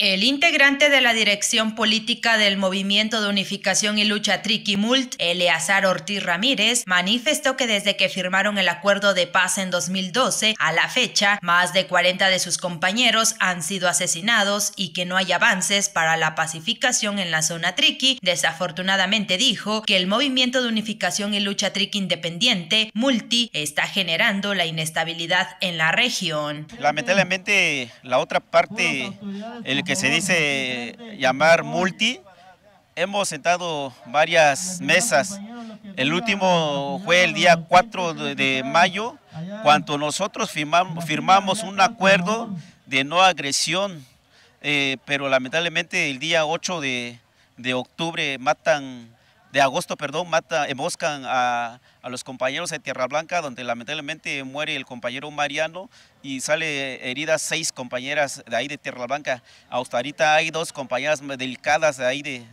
El integrante de la dirección política del Movimiento de Unificación y Lucha Mult, Eleazar Ortiz Ramírez, manifestó que desde que firmaron el acuerdo de paz en 2012 a la fecha, más de 40 de sus compañeros han sido asesinados y que no hay avances para la pacificación en la zona Triqui. Desafortunadamente dijo que el Movimiento de Unificación y Lucha Triqui Independiente, Multi, está generando la inestabilidad en la región. Lamentablemente, la otra parte, que se dice llamar multi, hemos sentado varias mesas. El último fue el día 4 de mayo, cuando nosotros firmamos, firmamos un acuerdo de no agresión, eh, pero lamentablemente el día 8 de, de octubre matan de agosto, perdón, mata, emboscan eh, a, los compañeros de Tierra Blanca, donde lamentablemente muere el compañero Mariano y sale heridas seis compañeras de ahí de Tierra Blanca. Hasta ahorita hay dos compañeras delicadas de ahí de,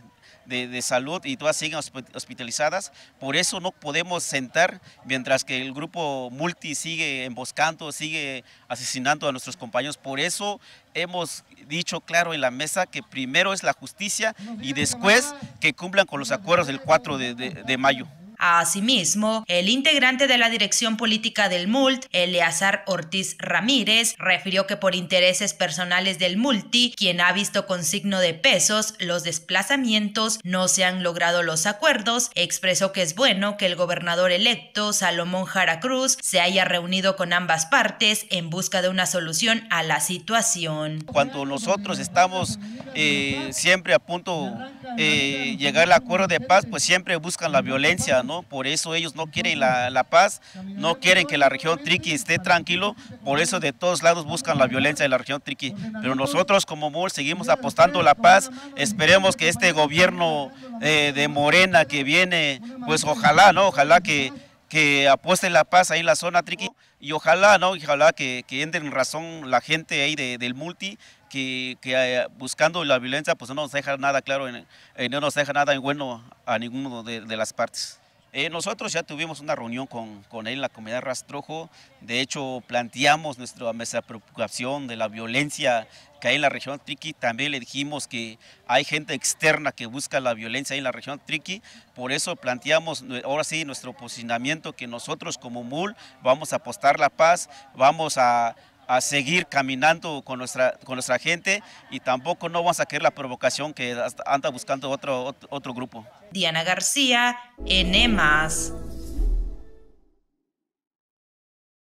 de, salud y todas siguen hospitalizadas. Por eso no podemos sentar mientras que el grupo multi sigue emboscando, sigue asesinando a nuestros compañeros. Por eso hemos dicho claro en la mesa que primero es la justicia y después que cumplan con los acuerdos del 4 de mayo. Asimismo, el integrante de la dirección política del MULT, Eleazar Ortiz Ramírez, refirió que por intereses personales del Multi, quien ha visto con signo de pesos los desplazamientos, no se han logrado los acuerdos, expresó que es bueno que el gobernador electo, Salomón Jara Cruz, se haya reunido con ambas partes en busca de una solución a la situación. Cuando nosotros estamos eh, siempre a punto de eh, llegar al acuerdo de paz, pues siempre buscan la violencia, ¿no? Por eso ellos no quieren la, paz, no quieren que la región Triqui esté tranquilo, por eso de todos lados buscan la violencia de la región Triqui. Pero nosotros como MUL seguimos apostando la paz, esperemos que este gobierno eh, de Morena que viene, pues ojalá, ¿no? Ojalá que que apueste la paz ahí en la zona triqui y ojalá, ¿no? ojalá que, que entre en razón la gente ahí del multi que, eh, buscando la violencia pues no nos deja nada claro, no nos deja nada en bueno a ninguno de las partes. Eh, nosotros ya tuvimos una reunión con, él en la comunidad Rastrojo, de hecho planteamos nuestra, nuestra preocupación de la violencia que hay en la región Triqui, también le dijimos que hay gente externa que busca la violencia en la región Triqui, por eso planteamos ahora sí nuestro posicionamiento que nosotros como MUL vamos a apostar la paz, vamos a a seguir caminando con nuestra, con nuestra gente y tampoco no vamos a querer la provocación que anda buscando otro, otro, grupo. Diana García, enemas.